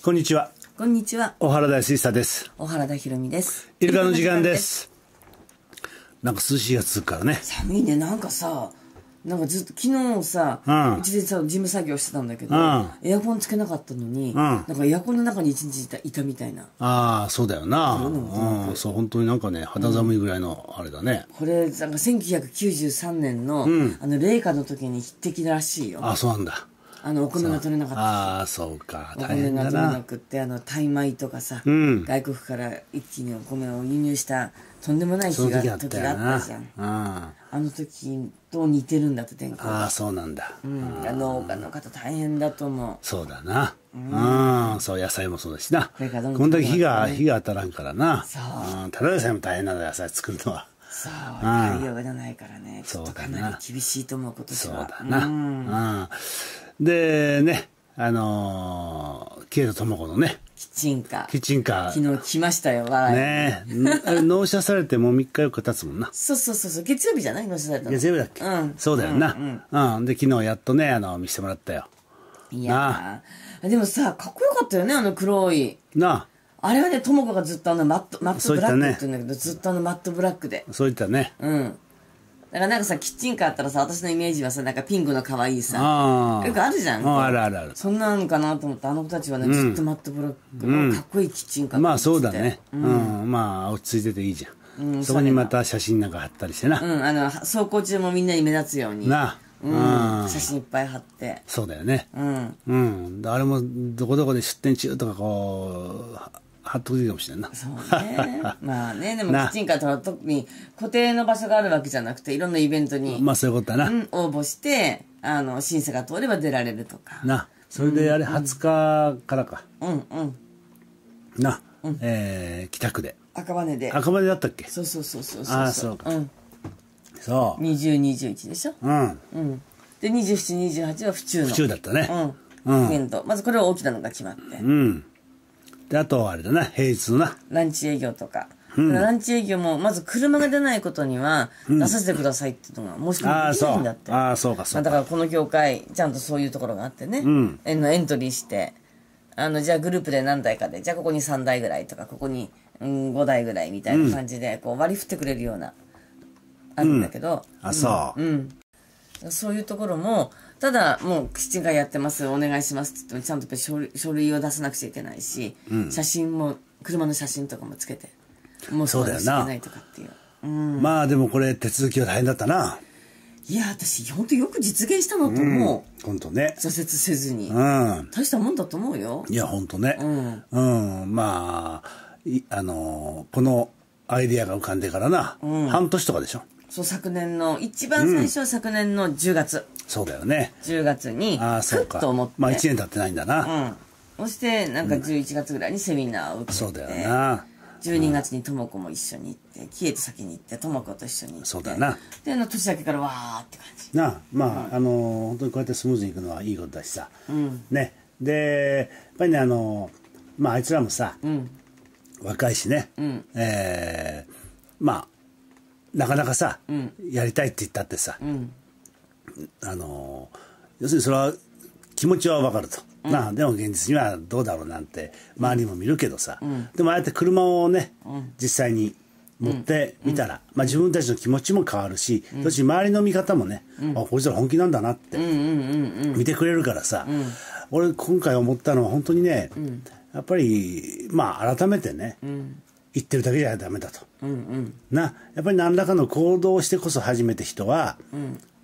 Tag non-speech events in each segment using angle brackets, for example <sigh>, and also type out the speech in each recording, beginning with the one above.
こんにちは。こんにちは。小原大水佐です。小原田裕美です。イルカの時間です。なんか涼しいやつからね。寒いね、なんかさ。なんかずっと昨日さ、うち、ん、でさ事務作業してたんだけど、うん、エアコンつけなかったのに、うん、なんかエアコンの中に一日いたいたみたいなああそうだよなうん、そう本当になんかね肌寒いぐらいのあれだね、うん、これなんか1993年の,、あの冷夏の時に匹敵らしいよあそうなんだあのお米が取れなかったああそうかお米が取れなくってあのタイ米とかさ、うん、外国から一気にお米を輸入したとんでもない日が時があったじゃんあの時と似てるんだって天候ああそうなんだ、うん、農家の方大変だと思うそうだなうん、そう野菜もそうだしなこれからどんどんこんだけ火が火が当たらんからなそうただでさえも大変なんだ野菜作るのはそう太陽がないからねちょっとかなり厳しいと思う今年はそうだなうんでね、あのー、ケイト智子のね、キッチンカー。キッチンカー。昨日来ましたよ、笑い。ねえ。納車されてもう3日4日経つもんな。<laughs> そうそうそうそう。月曜日じゃない納車されたの。月曜日だっけうん。そうだよな。うん、うん、うん。で、昨日やっとね、あの、見せてもらったよ。いやでもさ、かっこよかったよね、あの黒い。なあ。あれはね、とも子がずっとあのマット、マットブラックって言うんだけど、ずっとあのマットブラックで。そういったね。うん。だからなんかさ、キッチンカーあったらさ、私のイメージはさ、なんかピンクの可愛いさ、よくあるじゃん。あるあるある。そんなのかなと思って、あの子たちはね、ずっとマットブロックのかっこいいキッチンカーまあそうだね。うん、まあ落ち着いてていいじゃん。そこにまた写真なんか貼ったりしてな。うん、あの、走行中もみんなに目立つように。なあ。うん、写真いっぱい貼ってそうだよねうん、うん、あれもどこどこで出店中とかこう納得いきかもしれんな。そうね。まあね、でも <laughs> キッチンカーとは特に固定の場所があるわけじゃなくて、いろんなイベントに。まあそういうことだな。うん、応募して、あの、審査が通れば出られるとか。な。それであれ20日からか。うんうん。な、うん、えー、北区で。赤羽で。赤羽だったっけそうそうそうそうそう。ああ、そうか。うん。そう。20、21でしょうん。うん。で、27、28は府中の。府中だったね。うん。うん。まずこれは大きなのが決まって。うん。であとはあれだな平日のなランチ営業とか、うん、ランチ営業もまず車が出ないことには出させてくださいっていうのが申し込みたきいんだってああそうかそうかだからこの業界ちゃんとそういうところがあってね、うん、エントリーしてあのじゃあグループで何台かでじゃあここに3台ぐらいとかここに、うん、5台ぐらいみたいな感じでこう割り振ってくれるような、あるんだけど、うん、あそう、うん、そういうところもただ、もう、キッチやってます、お願いしますって言っても、ちゃんとやっぱ書類を出さなくちゃいけないし、うん、写真も、車の写真とかもつけて、もうそうだよな。ないとかっていう。うん、まあでもこれ手続きは大変だったないや私本当よく実現したのと思う、うん、本当ね挫折せずに、うん、大したもんだと思うよいや本当ねうん、うん、まああのこのアイディアが浮かんでからな、うん、半年とかでしょそう昨年の一番最初は昨年の10月、そうだよね10月にああそうかと思ってまあ1年経ってないんだな、うん、そしてなんか11月ぐらいにセミナーを受けて、そうだよな12月にとも子も一緒に行ってキエと先に行ってとも子と一緒に行ってそうだなで年明けからわーって感じなあまあ、あの本当にこうやってスムーズにいくのはいいことだしさ、うん、ねでやっぱりねあのまああいつらもさ、うん、若いしね、うん、ええまあなかなかさ、うん、やりたいって言ったってさ、うん、あの要するにそれは気持ちは分かると、うん、なでも現実にはどうだろうなんて周りも見るけどさ、でもああやって車をね、実際に持ってみたら、まあ、自分たちの気持ちも変わるし、うん、そして周りの見方もね、あこいつら本気なんだなって見てくれるからさ、俺今回思ったのは本当にね、やっぱりまあ改めてね、言ってるだけじゃダメだと、うんうん、なやっぱり何らかの行動をしてこそ初めて人は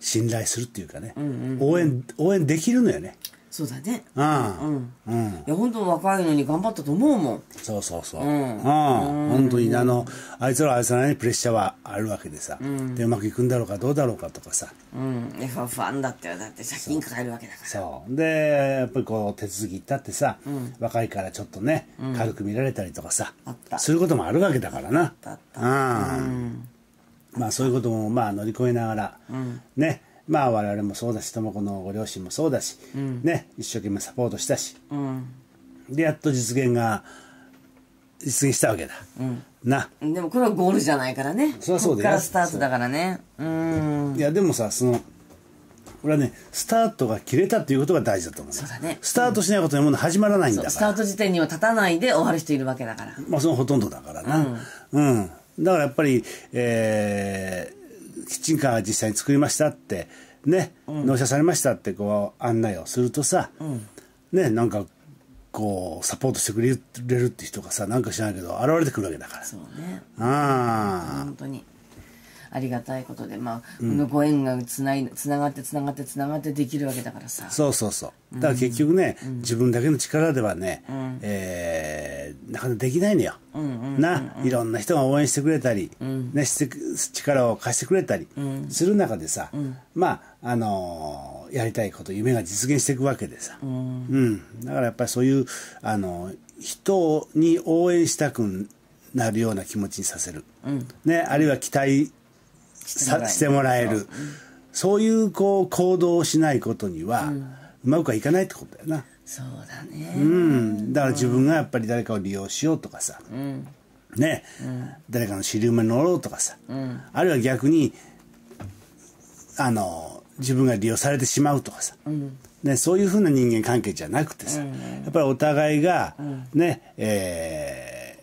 信頼するっていうかね、うんうんうん、応援応援できるのよねそうだねうんうんいや本当若いのに頑張ったと思うもんそうそうそううん本当にあのあいつらあいつらにプレッシャーはあるわけでさでうまくいくんだろうかどうだろうかとかさうんいや不安だったよだって借金抱えるわけだからそうでやっぱりこう手続き行ったってさ若いからちょっとね軽く見られたりとかさそういうこともあるわけだからなあったあったまあそういうこともまあ乗り越えながらねまあ我々もそうだし智子のご両親もそうだし、うん、ね、一生懸命サポートしたし、うん、でやっと実現が実現したわけだ、うん、なでもこれはゴールじゃないからねそりゃそうだよからスタートだからねうんいやでもさその俺はねスタートが切れたっていうことが大事だと思うそうだねスタートしないことにもの始まらないんだから、うん、スタート時点には立たないで終わる人いるわけだからまあそのほとんどだからなうん、だからやっぱりえーキッチンカー実際に作りましたってね、うん、納車されましたってこう案内をするとさ、うん、ねなんかこうサポートしてくれるって人がさなんか知らないけど現れてくるわけだからそうねああ本当にありがたいことで、まあ、うん、このご縁がつないつながってつながってつながってできるわけだからさそうそうそうだから結局ね、うん、自分だけの力ではね、うん、えー、なかなかできないのよ、ないろんな人が応援してくれたり、ね、して力を貸してくれたりする中でさ、まああのー、やりたいこと夢が実現していくわけでさ、うんだからやっぱりそういうあのー、人に応援したくなるような気持ちにさせる、ね、あるいは期待してもらえるそういうこう行動をしないことには、うまくはいかないってことだよなそうだねうんだから自分がやっぱり誰かを利用しようとかさ、ね、誰かの尻馬に乗ろうとかさ、あるいは逆にあの自分が利用されてしまうとかさ、ね、そういうふうな人間関係じゃなくてさ、やっぱりお互いがね、え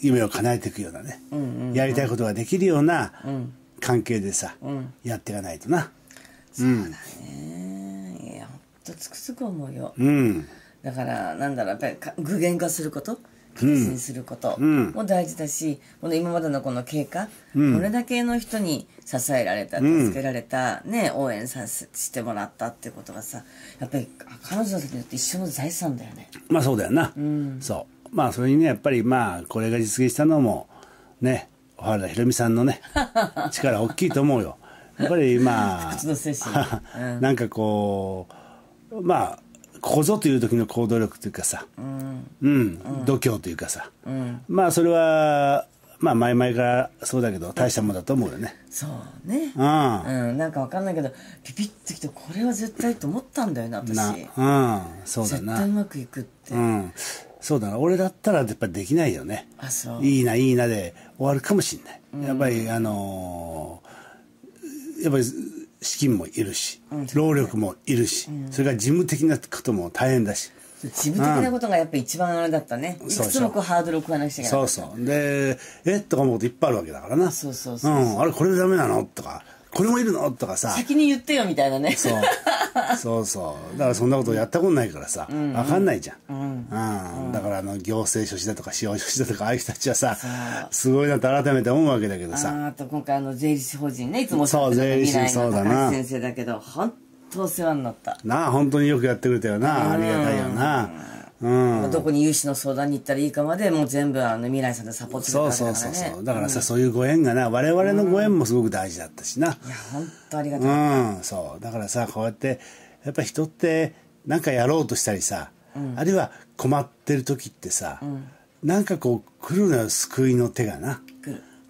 夢を叶えていくようなね、やりたいことができるような関係でさ、うん、やっていかないとなそうだね、いやほんとつくづく思うよ、うん、だからなんだろうやっぱり具現化すること形信することも大事だし、この今までのこの経過、うん、これだけの人に支えられた助けられた、ね、応援させしてもらったってことがさやっぱり彼女たちによって一緒の財産だよねまあそうだよな、うん、そうまあそれにねやっぱりまあこれが実現したのもね原田ろみさんのね <laughs> 力大きいと思うよやっぱりまあ <laughs> なんかこうまあここぞという時の行動力というかさ、うん、うん、度胸というかさ、うん、まあそれはまあ前々からそうだけど大したもんだと思うよねそうねうん、うん、なんか分かんないけどピピッてきてこれは絶対と思ったんだよな私なうんそうだな絶対うまくいくってうんそうだな俺だったらやっぱりできないよねあそういいないいなで終わるかもしれない、うん、やっぱりあのー、やっぱり資金もいるし、うん、労力もいるし、うん、それから事務的なことも大変だし、事務的なことがやっぱり一番あれだったね、うん、いくつもこうハードルを超えなくちゃいけないそうそうでえっとか思うこといっぱいあるわけだからなそうそうそう、うん、あれこれダメなのとかこれもいるのとかさ先に言ってよみたいなねそうそうそうだからそんなことやったことないからさ、う分かんないじゃん、うんだからあの行政書士だとか司法書士だとかああいう人たちはさすごいなと改めて思うわけだけどさあと今回あの税理士法人ねいつもそう税理士そうだな先生だけど本当世話になったなあ本当によくやってくれたよなありがたいよなうん、どこに融資の相談に行ったらいいかまでもう全部あの未来さんでサポートしてくれたから、ね、そうそうそうだからさ、うん、そういうご縁がな我々のご縁もすごく大事だったしな、うん、いや本当ありがたいうんそうだからさこうやってやっぱ人って何かやろうとしたりさ、うん、あるいは困ってる時ってさ、うん、なんかこう来るのよ救いの手がな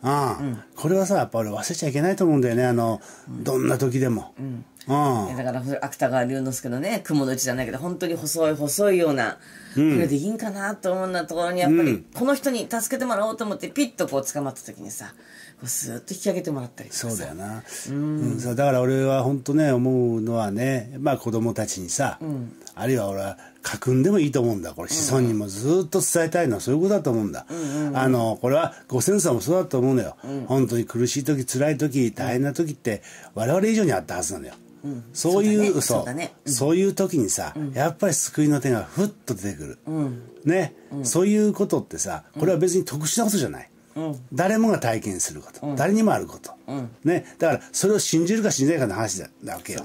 ああ、うん、これはさやっぱ俺忘れちゃいけないと思うんだよねあの、どんな時でも、うんうん、だから芥川龍之介のね雲のうちじゃないけど本当に細い細いような、うん、これでいいんかなと思うようなところにやっぱり、この人に助けてもらおうと思ってピッとこう捕まった時にさスーッと引き上げてもらったりそうだよな、うん、うん、だから俺は本当ね思うのはねまあ子供たちにさ、うん、あるいは俺は家くんでもいいと思うんだこれ子孫にもずっと伝えたいのはそういうことだと思うんだ、うんうん、あのこれはご先祖もそうだと思うのよ、うん、本当に苦しい時辛い時大変な時って我々以上にあったはずなのよ、うん、そういうそう、ね、そういう時にさ、うん、やっぱり救いの手がふっと出てくる、うん、ね、そういうことってさこれは別に特殊なことじゃない、誰もが体験すること、誰にもあること、ね、だからそれを信じるか信じないかの話なわけよ。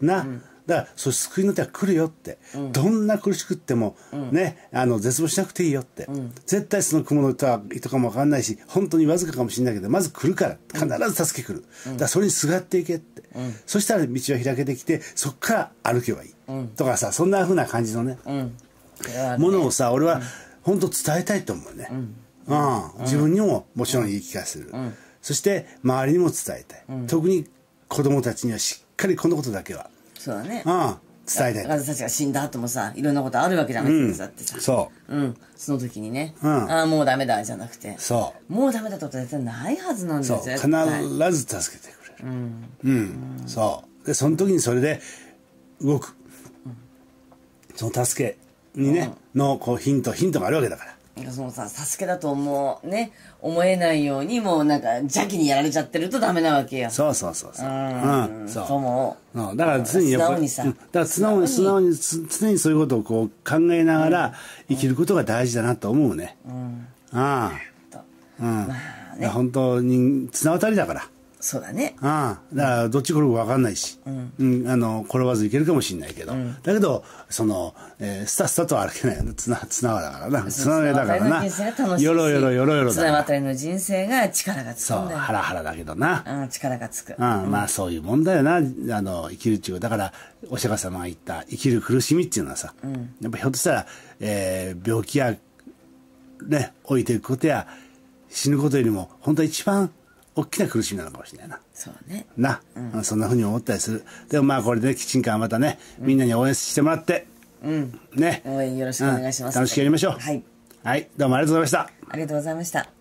な、だからそ救いの手は来るよって、どんな苦しくっても、ね、あの絶望しなくていいよって、絶対その雲の糸かも分かんないし本当にわずかかもしれないけどまず来るから必ず助け来る、だからそれにすがっていけって、そしたら道は開けてきてそっから歩けばいい、とかさそんなふうな感じのね,、ものをさ俺は、本当伝えたいと思うね。うん、自分にももちろん言い聞かせる、そして周りにも伝えたい、特に子供たちにはしっかりこのことだけはそうだね、うん、伝えたい私たちが死んだ後もさいろんなことあるわけじゃないですか、だってさそう、うん、その時にね、うん、ああもうダメだじゃなくてそうもうダメだと絶対ないはずなんですよそ必ず助けてくれるうん、うん、そうでその時にそれで動く、その助けにね、のこうヒントヒントがあるわけだからなんそのさ、サスケだと思う、ね、思えないように、もうなんか邪気にやられちゃってるとダメなわけよ。そうそうそうそう。うん。そう。そうだから常にやっぱり、素直にさ。だから素直に、素直に、常にそういうことをこう考えながら生きることが大事だなと思うね。うん。ああ。うん。まあね。本当に、綱渡りだから。そうだね。ああ、だからどっち転ぶか分かんないし、うん、うん、あの、転ばずいけるかもしれないけど、うん、だけど、その、えー、スタスタと歩けないよ綱、綱 <laughs> だからな。綱上だからな。よろよろよろよろだか綱渡りの人生が力がつくそう、ハラハラだけどな。うん、力がつく。うん、まあそういうもんだよな、あの、生きるっていう。だから、お釈迦様が言った生きる苦しみっていうのはさ、うん、やっぱひょっとしたら、えー、病気や、ね、置いていくことや、死ぬことよりも、本当は一番大きな苦しみなのかもしれないな。そうね。な、うん、そんなふうに思ったりする。でもまあこれで、ね、キッチンカーまたね、みんなに応援してもらって、うん、ね。応援よろしくお願いします、うん、楽しくやりましょう。はい。はい、どうもありがとうございました。ありがとうございました。